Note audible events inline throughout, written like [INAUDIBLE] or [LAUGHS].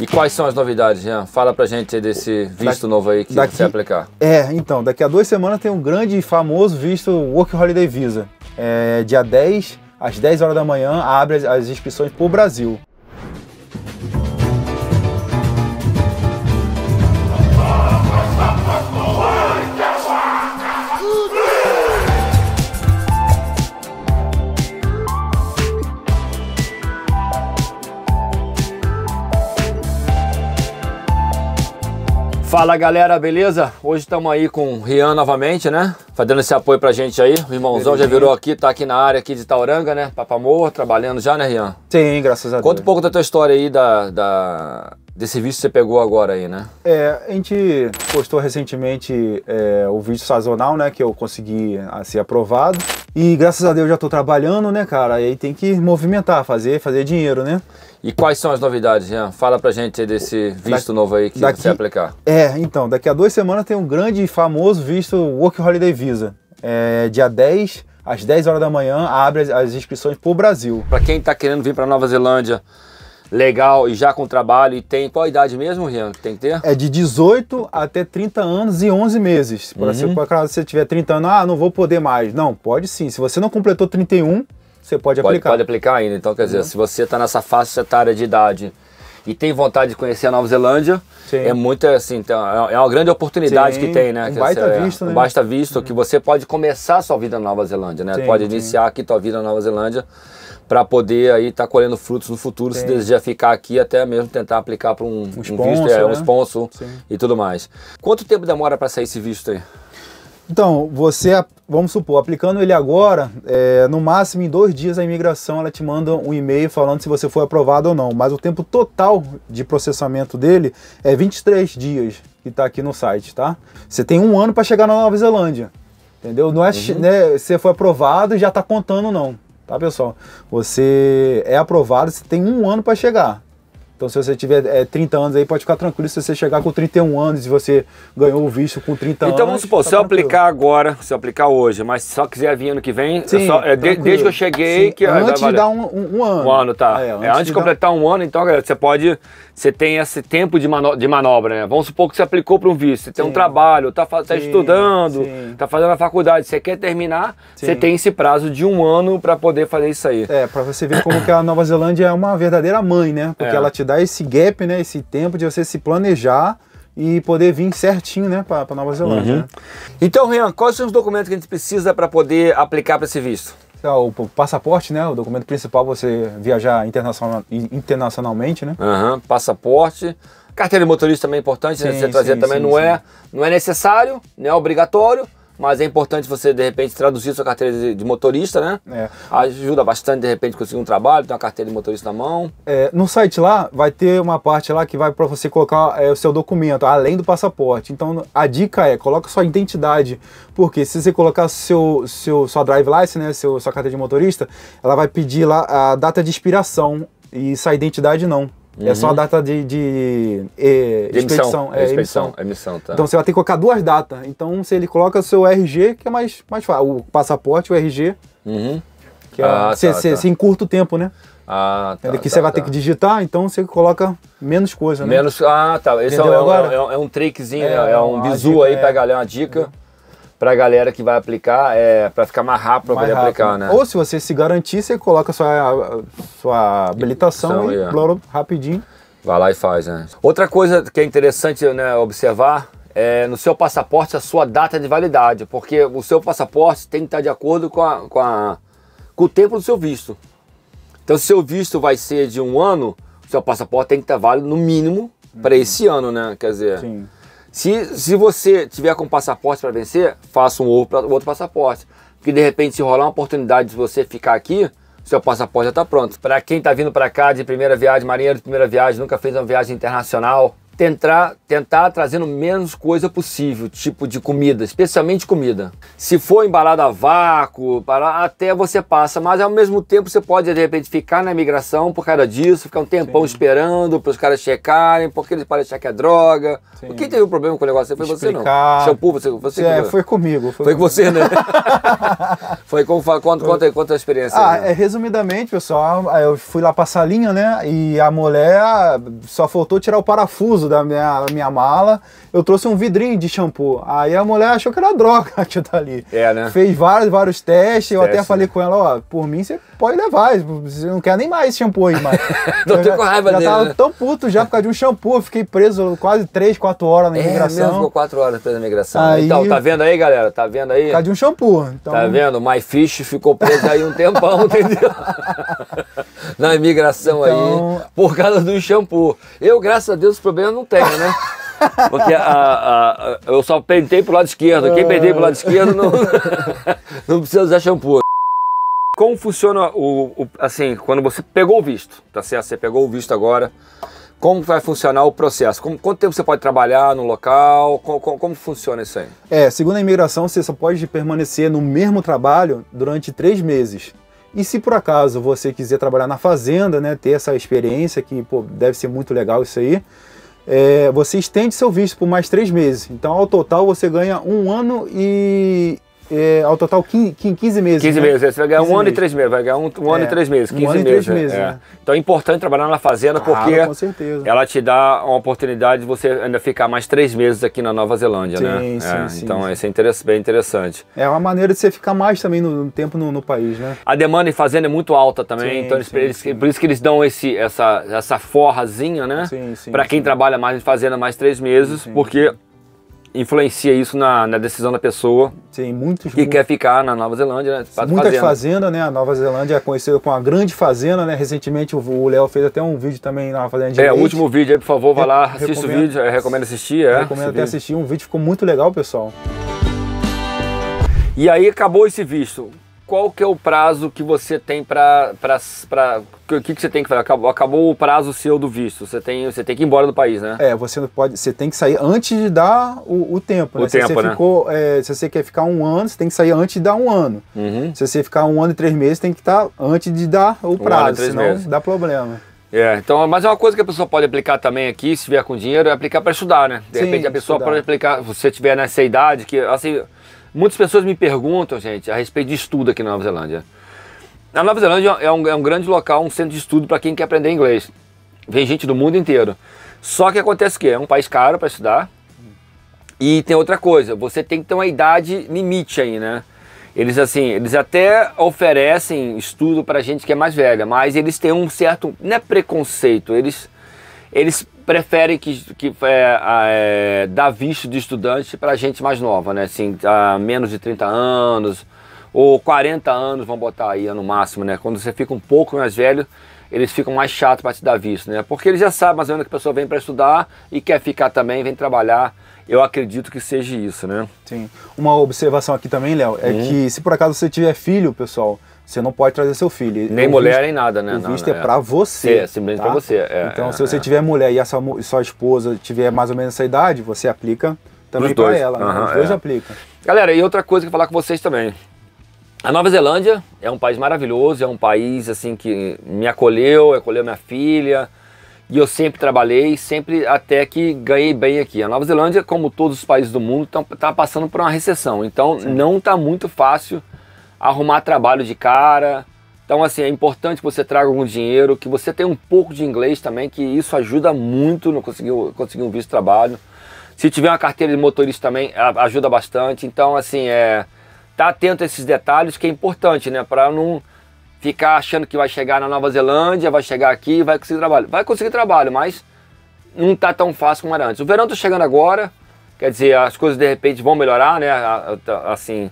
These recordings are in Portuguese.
E quais são as novidades, Jean? Fala pra gente desse visto daqui, novo aí que daqui, você vai aplicar. É, então, daqui a duas semanas tem um grande e famoso visto Work Holiday Visa. É, dia 10, às 10 horas da manhã, abre as, as inscrições pro Brasil. Fala galera, beleza? Hoje estamos aí com o Rian novamente, né? Fazendo esse apoio pra gente aí. O irmãozão já virou aqui, tá aqui na área aqui de Tauranga, né? Papamor, trabalhando já, né, Rian? Sim, graças a Deus. Conta um pouco da tua história aí da, da, Desse vídeo que você pegou agora aí, né? É, a gente postou recentemente é, o vídeo sazonal, né? Que eu consegui ser aprovado. E graças a Deus já estou trabalhando, né, cara? aí tem que movimentar, fazer, fazer dinheiro, né? E quais são as novidades, Jean? Fala pra gente desse visto da, novo aí que daqui, você vai aplicar. É, então, daqui a duas semanas tem um grande e famoso visto Work Holiday Visa. É, dia 10, às 10 horas da manhã, abre as, as inscrições pro Brasil. Para quem tá querendo vir para Nova Zelândia, legal e já com trabalho e tem qual idade mesmo, Rian, que tem que ter? É de 18 até 30 anos e 11 meses. Para uhum. Por acaso você tiver 30 anos, ah, não vou poder mais. Não, pode sim. Se você não completou 31, você pode, pode aplicar. Pode aplicar ainda. Então, quer dizer, uhum. se você está nessa faixa etária de idade e tem vontade de conhecer a Nova Zelândia, sim. é muito assim, então, é, é uma grande oportunidade sim. que tem, né? Um basta é visto, né? Um basta visto uhum. que você pode começar a sua vida na Nova Zelândia, né? Sim, pode iniciar aqui sua vida na Nova Zelândia para poder aí estar tá colhendo frutos no futuro, Sim. se desejar ficar aqui, até mesmo tentar aplicar para um, um, um, sponsor, visto, é, né? um sponsor e tudo mais. Quanto tempo demora para sair esse visto aí? Então, você, vamos supor, aplicando ele agora, é, no máximo em dois dias a imigração ela te manda um e-mail falando se você foi aprovado ou não. Mas o tempo total de processamento dele é 23 dias que está aqui no site, tá? Você tem um ano para chegar na Nova Zelândia, entendeu? Não é, uhum. né, você foi aprovado e já está contando não tá, pessoal? Você é aprovado, você tem um ano para chegar. Então, se você tiver é, 30 anos aí, pode ficar tranquilo. Se você chegar com 31 anos e você ganhou o visto com 30 então, anos. Então, vamos supor, tá se eu aplicar agora, se eu aplicar hoje, mas só quiser vir ano que vem, é Sim, só, é, de, desde que eu cheguei. Sim. Que, antes de dar um, um, um, ano. Um ano, tá. é, é antes, é, antes de, de completar dar... um ano, então, galera, você pode. Você tem esse tempo de, mano, de manobra, né? Vamos supor que você aplicou para um visto, você tem um trabalho, tá, tá estudando, tá fazendo a faculdade, você quer terminar, você tem esse prazo de um ano para poder fazer isso aí. É, para você ver como que a Nova Zelândia é uma verdadeira mãe, né? Porque é. ela te dá dá esse gap, né? Esse tempo de você se planejar e poder vir certinho, né, para Nova Zelândia. Uhum. Né? Então, Rian, quais são os documentos que a gente precisa para poder aplicar para esse visto? Tá, o passaporte, né? O documento principal você viajar internacional, internacionalmente, né? Uhum. Passaporte. Carteira de motorista também é importante, né? sim, né? você trazer sim, também sim, não, É, não é necessário, não é obrigatório, mas é importante você, de repente, traduzir sua carteira de, motorista, né? É. Ajuda bastante, de repente, conseguir um trabalho, ter uma carteira de motorista na mão. É, no site lá, vai ter uma parte lá que vai para você colocar é, o seu documento, além do passaporte. Então, a dica é, coloca sua identidade, porque se você colocar seu, seu, sua drive license, né, seu, sua carteira de motorista, ela vai pedir lá a data de expiração, e essa identidade não. Uhum. É só a uhum. data de, de, de, de é, expedição. Emissão. É, expedição. Emissão. tá. Então você vai ter que colocar duas datas. Então se ele coloca o seu RG, que é mais, mais fácil. O passaporte, o RG. Uhum. Que é, ah, curto tá, tá. tempo, né? Ah, tá, que tá, você tá. vai ter tá. que digitar, então você coloca menos coisa, né? Menos. Ah, tá. Esse é, um, é, é, um, é, um trickzinho, é, né? é um bizu dica, aí é. pra galera, uma dica para a galera que vai aplicar, é, para ficar mais rápido para poder rápido. aplicar, né? Ou se você se garantir, você coloca sua, sua habilitação e yeah. É. blá, rapidinho. Vai lá e faz, né? Outra coisa que é interessante né, observar é no seu passaporte a sua data de validade, porque o seu passaporte tem que estar de acordo com, a, com, a, com o tempo do seu visto. Então, se o seu visto vai ser de um ano, o seu passaporte tem que estar válido no mínimo para uhum. esse ano, né? Quer dizer. Sim. Se, se você tiver com passaporte para vencer, faça um outro passaporte. Porque de repente, se rolar uma oportunidade de você ficar aqui, seu passaporte já está pronto. Para quem está vindo para cá de primeira viagem, marinheiro de primeira viagem, nunca fez uma viagem internacional, tentar, tentar trazendo menos coisa possível, tipo de comida, especialmente comida. Se for embalada a vácuo, para, até você passa, mas ao mesmo tempo você pode de repente ficar na imigração por causa disso, ficar um tempão Sim. esperando para os caras checarem, porque eles parecem achar que é droga. o Quem teve um problema com o negócio? Foi Explicar. você não. Shampoo, você, você é, foi comigo. Foi, foi com você, né? [LAUGHS] foi com quanto, quanto, quanto a experiência? Ah, né? é, resumidamente, pessoal, eu fui lá passar a linha, né? E a mulher ah, só faltou tirar o parafuso da minha, minha mala, eu trouxe um vidrinho de shampoo. Aí a mulher achou que era droga aquilo [LAUGHS] eu É, né? Fez vários, vários testes, eu até falei né? com ela, ó, por mim você pode levar. Você não quer nem mais shampoo aí, mas. [LAUGHS] tô já, com raiva já dele. Já tava né? tão puto já por causa de um shampoo. Eu fiquei preso quase 3, 4 horas na é, imigração. Mesmo, ficou 4 horas preso na imigração. Aí, então, tá vendo aí, galera? Tá vendo aí? Por causa de um shampoo. Então... Tá vendo? O MyFish ficou preso aí um tempão, [LAUGHS] entendeu? na imigração então... aí. Por causa do shampoo. Eu, graças a Deus, os problema não tenho, né? Porque a, a, a, eu só pentei pro lado esquerdo. Quem pentei pro lado esquerdo não, [LAUGHS] não precisa usar shampoo como funciona o, o, assim, quando você pegou o visto, tá certo? Você pegou o visto agora. Como vai funcionar o processo? Como, quanto tempo você pode trabalhar no local? Como, como, como, funciona isso aí? É, segundo a imigração, você só pode permanecer no mesmo trabalho durante três meses. E se por acaso você quiser trabalhar na fazenda, né, ter essa experiência, que pô, deve ser muito legal isso aí, é, você estende seu visto por mais três meses. Então, ao total, você ganha um ano e, é, ao total 15, 15 meses. 15 né? meses, é, você vai ganhar um meses. ano e três meses, vai ganhar um, um ano e é, três meses, 15 um ano meses. E três meses né? Então é importante trabalhar na fazenda claro, porque ela te dá uma oportunidade de você ainda ficar mais três meses aqui na Nova Zelândia, sim, né? Sim, sim, então isso é interessante, bem interessante. É uma maneira de você ficar mais também no, no tempo no, no, país, né? A demanda em fazenda é muito alta também, então eles, eles por isso que eles dão esse, essa, essa forrazinha, né? Para quem trabalha mais em fazenda mais três meses, porque influencia isso na, na, decisão da pessoa Sim, muitos, que muitos... quer ficar na Nova Zelândia. Né? Muitas fazendas, fazenda, né? A Nova Zelândia é conhecida como a grande fazenda, né? Recentemente o Léo fez até um vídeo também na Fazenda de É, o último vídeo aí, por favor, vá lá, assista o vídeo, eu é, recomendo assistir. É, recomendo até assistir, um vídeo ficou muito legal, pessoal. E aí acabou esse visto qual que é o prazo que você tem para o que, que você tem que fazer? Acabou, acabou, o prazo seu do visto. Você tem, você tem que ir embora do país, né? É, você não pode. Você tem que sair antes de dar o, o tempo. Né? O se tempo, você né? Ficou, é, se você quer ficar um ano, você tem que sair antes de dar um ano. Uhum. Se você ficar um ano e três meses, tem que estar tá antes de dar o prazo, um senão meses. dá problema. É, então, mas é uma coisa que a pessoa pode aplicar também aqui, se vier com dinheiro, é aplicar para estudar, né? De Sim, repente a pessoa estudar. pode aplicar, se você tiver nessa idade, que assim, Muitas pessoas me perguntam, gente, a respeito de estudo aqui na Nova Zelândia. A Nova Zelândia é um, é um grande local, um centro de estudo para quem quer aprender inglês. Vem gente do mundo inteiro. Só que acontece que é um país caro para estudar. E tem outra coisa, você tem que ter uma idade limite aí, né? Eles assim, eles até oferecem estudo para gente que é mais velha, mas eles têm um certo, não é preconceito, eles eles prefere que, que é, é, dar visto de estudante para gente mais nova, né? Assim, a menos de 30 anos ou 40 anos, vão botar aí no máximo, né? Quando você fica um pouco mais velho, eles ficam mais chatos para te dar visto, né? Porque eles já sabem mais ou menos que a pessoa vem para estudar e quer ficar também, vem trabalhar. Eu acredito que seja isso, né? Sim. Uma observação aqui também, Léo, é hum. que se por acaso você tiver filho, pessoal, você não pode trazer seu filho. Nem o mulher, visto, nem nada, né? O visto não, né? é, é para você. É, simplesmente tá? para você. É, então, é, se você é. tiver mulher e a sua, sua, esposa tiver mais ou menos essa idade, você aplica também para ela. Uhum, Os dois é. aplicam. Galera, e outra coisa que eu falar com vocês também. A Nova Zelândia é um país maravilhoso, é um país assim que me acolheu, acolheu minha filha. E eu sempre trabalhei, sempre até que ganhei bem aqui. A Nova Zelândia, como todos os países do mundo, está tá passando por uma recessão. Então Sim. não está muito fácil arrumar trabalho de cara. Então, assim, é importante que você traga algum dinheiro, que você tenha um pouco de inglês também, que isso ajuda muito no conseguir, conseguir um visto de trabalho. Se tiver uma carteira de motorista também, ajuda bastante. Então, assim, é tá atento a esses detalhes que é importante, né? Para não ficar achando que vai chegar na Nova Zelândia, vai chegar aqui e vai conseguir trabalho. Vai conseguir trabalho, mas não tá tão fácil como era antes. O verão tá chegando agora, quer dizer, as coisas de repente vão melhorar, né? Assim,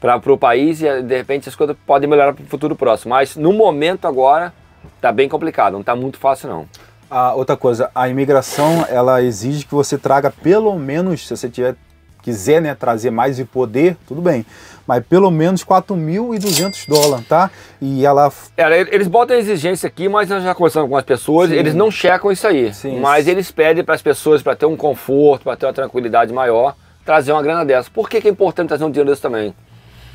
para o país e de repente as coisas podem melhorar para o futuro próximo. Mas no momento agora está bem complicado, não está muito fácil não. Ah, outra coisa, a imigração ela exige que você traga pelo menos, se você tiver, quiser né, trazer mais e poder, tudo bem, mas pelo menos 4.200 dólares, tá? E ela... É, eles botam a exigência aqui, mas nós já conversamos com as pessoas, Sim. eles não checam isso aí, Sim, mas eles pedem para as pessoas, para ter um conforto, para ter uma tranquilidade maior, trazer uma grana dessa. Por que, que é importante trazer um dinheiro desse também?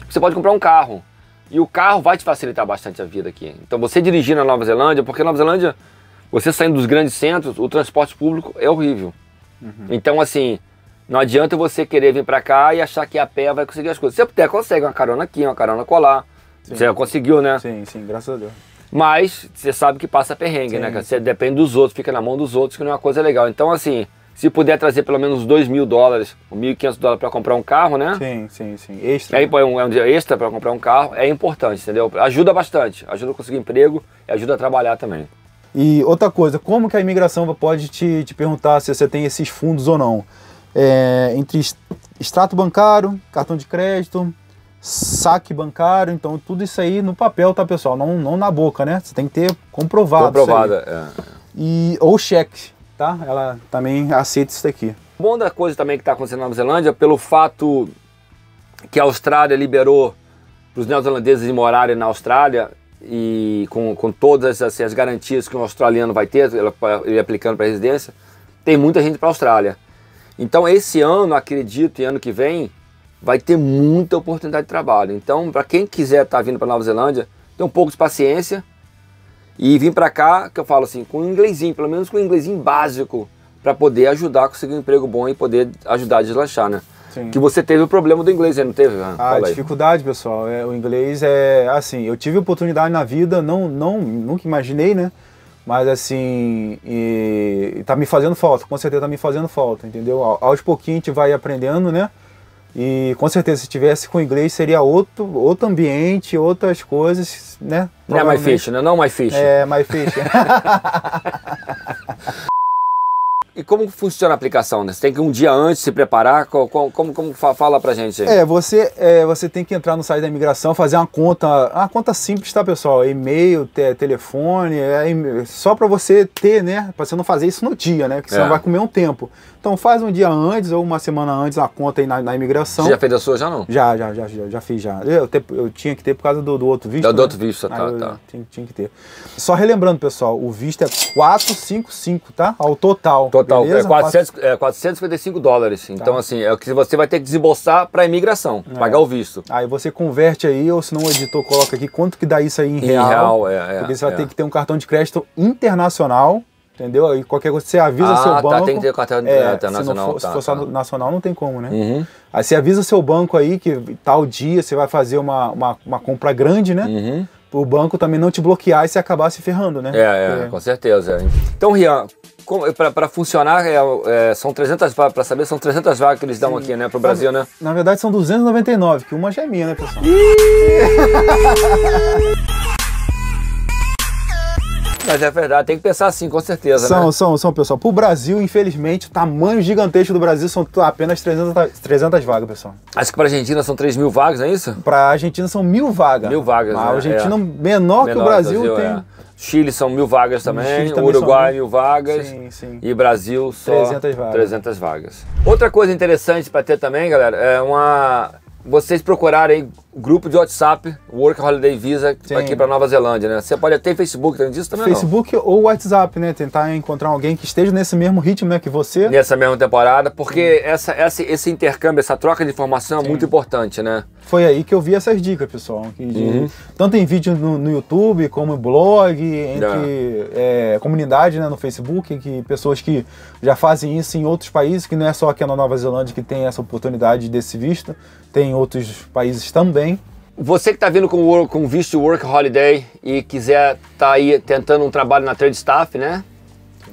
Você pode comprar um carro. E o carro vai te facilitar bastante a vida aqui. Então você dirigir na Nova Zelândia, porque na Nova Zelândia, você saindo dos grandes centros, o transporte público é horrível. Uhum. Então, assim, não adianta você querer vir para cá e achar que a pé vai conseguir as coisas. Você até consegue uma carona aqui, uma carona colar. você já conseguiu, né? Sim, sim, graças a Deus. Mas você sabe que passa perrengue, né, sim. né? Você depende dos outros, fica na mão dos outros, que não é uma coisa legal. Então, assim, se puder trazer pelo menos 2 mil dólares, 1.500 dólares para comprar um carro, né? Sim, sim, sim. Extra. É, um, é um dia extra para comprar um carro, é importante, entendeu? Ajuda bastante, ajuda a conseguir emprego e ajuda a trabalhar também. E outra coisa, como que a imigração pode te, te perguntar se você tem esses fundos ou não? É, entre extrato bancário, cartão de crédito, saque bancário, então tudo isso aí no papel, tá, pessoal? Não, não na boca, né? Você tem que ter comprovado. Comprovada, é. E, ou cheque tá? Ela também aceita isso daqui. Bom da coisa também que está acontecendo na Nova Zelândia, pelo fato que a Austrália liberou para os neozelandeses morarem na Austrália e com, com todas as, assim, as garantias que um australiano vai ter, ele aplicando para residência, tem muita gente para a Austrália. Então esse ano, acredito, e ano que vem, vai ter muita oportunidade de trabalho. Então, para quem quiser estar tá vindo para Nova Zelândia, tem um pouco de paciência, e vim para cá, que eu falo assim, com um pelo menos com um básico, para poder ajudar a conseguir um emprego bom e poder ajudar a deslanchar, né? Sim. Que você teve o problema do inglês, não teve? Ah, a dificuldade, pessoal. É, o inglês é assim, eu tive oportunidade na vida, não, não, nunca imaginei, né? Mas assim, e, e tá me fazendo falta, com certeza tá me fazendo falta, entendeu? Aos pouquinhos a gente vai aprendendo, né? E com certeza, se tivesse com inglês, seria outro, outro ambiente, outras coisas, né? Não é mais fish, né? Não é mais fish. É, mais fish. [LAUGHS] E como funciona a aplicação? Né? Você tem que um dia antes se preparar? Como, como, como fala pra gente aí? É, você, é, você tem que entrar no site da imigração, fazer uma conta, uma conta simples, tá, pessoal? E-mail, te, telefone, é, só para você ter, né? Pra você não fazer isso no dia, né? Porque é. você não vai comer um tempo. Então faz um dia antes ou uma semana antes a conta aí na, na imigração. Você já fez a sua já não? Já, já, já, já, já fiz já. Eu, te, eu tinha que ter por causa do, do outro visto. Do, né? do outro visto, tá, tá. Tinha, tinha, que ter. Só relembrando, pessoal, o visto é 455, tá? Ao total. total total. É Beleza? É, 400, é 455 dólares. Tá. Então, assim, é o que você vai ter que desembolsar para a imigração, é. pagar o visto. Aí você converte aí, ou se não o editor coloca aqui quanto que dá isso aí em, em real. real é, é, porque você vai é. ter que ter um cartão de crédito internacional. Entendeu? Aí qualquer coisa você avisa ah, seu tá, banco. Tá, tem que ter cartão é, internacional. Se, for, tá, se for só tá. nacional, não tem como, né? Uhum. Aí você avisa seu banco aí que tal dia você vai fazer uma, uma, uma compra grande, né? Uhum o banco também não te bloquear e você acabar se ferrando, né? É, é, é. com certeza. Então, Rian, é, para funcionar, é, é, são 300 vagas, para saber, são 300 vagas que eles dão Sim. aqui, né, para o Brasil, né? Na verdade, são 299, que uma já é minha, né, pessoal? [LAUGHS] Mas é verdade, tem que pensar assim, com certeza. São, né? são, são, pessoal. Para o Brasil, infelizmente, o tamanho gigantesco do Brasil são apenas 300, 300 vagas, pessoal. Acho que para a Argentina são 3 mil vagas, é isso? Para a Argentina são mil vagas. Mil vagas. A né? Argentina, é. é. menor, menor, que o Brasil, Brasil tem. É. Chile são mil vagas também, também Uruguai mil vagas sim, sim. e Brasil só 300 vagas. 300 vagas. Outra coisa interessante para ter também, galera, é uma vocês procurarem grupo de WhatsApp Work Holiday Visa Sim. aqui para Nova Zelândia, né? Você pode até Facebook, tem disso também Facebook não? ou WhatsApp, né? Tentar encontrar alguém que esteja nesse mesmo ritmo né, que você. Nessa mesma temporada, porque essa, essa, esse intercâmbio, essa troca de informação é Sim. é muito importante, né? Foi aí que eu vi essas dicas, pessoal. De, uhum. Tanto em vídeo no, no, YouTube, como em blog, entre é, é comunidade né, no Facebook, que pessoas que já fazem isso em outros países, que não é só aqui na Nova Zelândia que tem essa oportunidade desse visto tem outros países também. Você que está vindo com, o com visto Work Holiday e quiser estar tá aí tentando um trabalho na Trade Staff, né?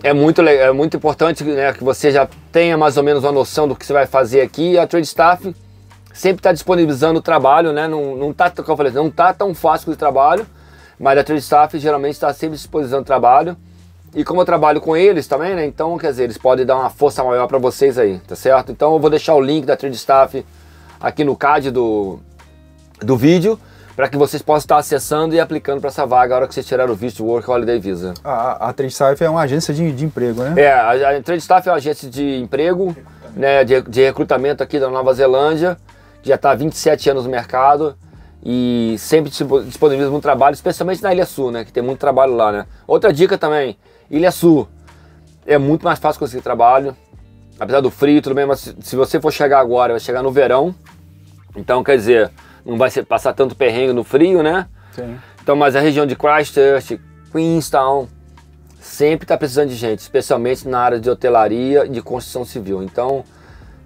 É muito, é muito importante né, que você já tenha mais ou menos uma noção do que você vai fazer aqui. E a Trade Staff sempre está disponibilizando o trabalho, né? Não, não tá, não tá tão fácil o trabalho, mas a Trade Staff geralmente está sempre disponibilizando o trabalho. E como eu trabalho com eles também, né? Então, quer dizer, eles podem dar uma força maior para vocês aí, tá certo? Então eu vou deixar o link da Trade Staff aqui no card do, do vídeo para que vocês possam estar acessando e aplicando para essa vaga a hora que vocês tirar o visto Work Holiday Visa. A, a Staff é uma agência de, de emprego, né? É, a, a Staff é uma agência de emprego, né, de, de recrutamento aqui da Nova Zelândia, que já está há 27 anos no mercado e sempre disponibiliza muito trabalho, especialmente na Ilha Sul, né, que tem muito trabalho lá, né? Outra dica também, Ilha Sul, é muito mais fácil conseguir trabalho, apesar do frio tudo bem, mas se você for chegar agora, vai chegar no verão, então quer dizer, não vai ser, passar tanto perrengue no frio, né? Sim. Então, mas a região de Christchurch, Queenstown, sempre está precisando de gente, especialmente na área de hotelaria e de construção civil. Então,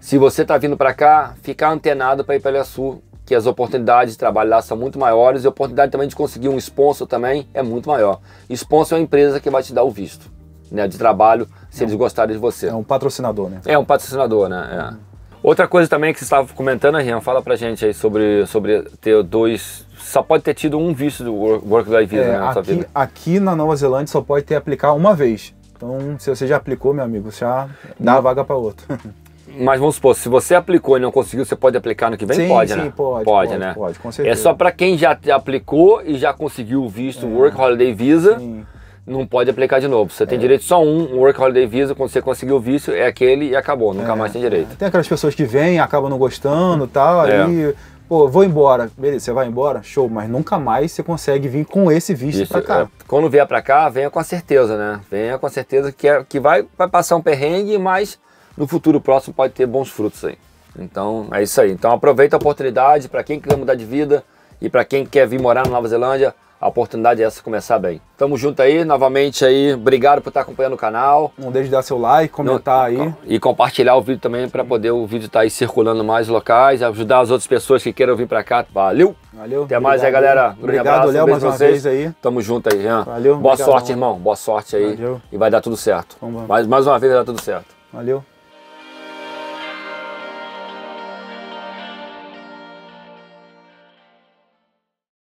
se você está vindo para cá, fica antenado para ir para Sul, que as oportunidades de trabalho lá são muito maiores e a oportunidade também de conseguir um sponsor também é muito maior. Sponsor é a empresa que vai te dar o visto né, de trabalho se é eles gostarem de você. É um patrocinador, né? É um patrocinador, né? É. Outra coisa também que você estava comentando, Rian, fala pra gente aí sobre, sobre ter dois. Só pode ter tido um visto do Work Life Visa é, né, na sua vida. Aqui na Nova Zelândia só pode ter aplicar uma vez. Então, se você já aplicou, meu amigo, já dá a vaga para outro. [LAUGHS] Mas vamos supor, se você aplicou e não conseguiu, você pode aplicar no que vem? Sim, pode, sim, né? Pode, pode, pode, né? Pode, com certeza. É só para quem já aplicou e já conseguiu o visto é, Work Holiday Visa. Sim não pode aplicar de novo. Você é. tem direito só um, um Work Holiday Visa, quando você conseguiu o vício, é aquele e acabou, nunca é. mais tem direito. Tem aquelas pessoas que vêm, acabam não gostando e hum. tal, é. aí, pô, vou embora. Beleza, você vai embora, show, mas nunca mais você consegue vir com esse visto Isso, pra cá. É. Quando vier pra cá, venha com a certeza, né? Venha com a certeza que, é, que vai, vai passar um perrengue, mas no futuro próximo pode ter bons frutos aí. Então é isso aí. Então aproveita a oportunidade para quem quer mudar de vida e para quem quer vir morar na Nova Zelândia a oportunidade é essa começar bem. Tamo junto aí, novamente aí, obrigado por estar acompanhando o canal. Não deixe de dar seu like, comentar Não, aí. E compartilhar o vídeo também para poder o vídeo estar tá aí circulando mais locais, ajudar as outras pessoas que queiram vir para cá. Valeu! Valeu. Até obrigado, mais aí, galera. Obrigado, Léo, mais uma vez aí. Tamo junto aí, Jean. Valeu. Boa obrigado, sorte, irmão. Boa sorte aí. Valeu. E vai dar tudo certo. Mais, mais uma vez vai dar tudo certo. Valeu.